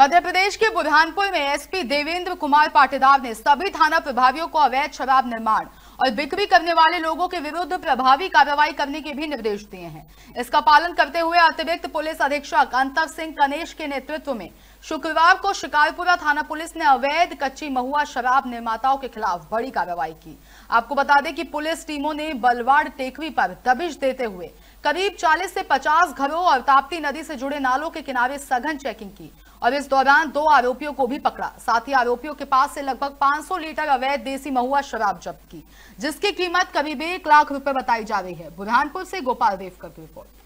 मध्य प्रदेश के बुधानपुर में एसपी देवेंद्र कुमार पाटीदार ने सभी थाना प्रभारियों को अवैध शराब निर्माण और बिक्री करने वाले लोगों के विरुद्ध प्रभावी कार्रवाई करने के भी निर्देश दिए हैं इसका पालन करते हुए अतिरिक्त पुलिस अधीक्षक अंतर सिंह कनेश के नेतृत्व में शुक्रवार को शिकारपुरा थाना पुलिस ने अवैध कच्ची महुआ शराब निर्माताओं के खिलाफ बड़ी कार्रवाई की आपको बता दें कि पुलिस टीमों ने बलवाड़ टेकवी पर दबिश देते हुए करीब 40 से 50 घरों और ताप्ती नदी से जुड़े नालों के किनारे सघन चेकिंग की और इस दौरान दो आरोपियों को भी पकड़ा साथ ही आरोपियों के पास से लगभग 500 लीटर अवैध देसी महुआ शराब जब्त की जिसकी कीमत करीब एक लाख रुपए बताई जा रही है बुरहानपुर से गोपाल देव का रिपोर्ट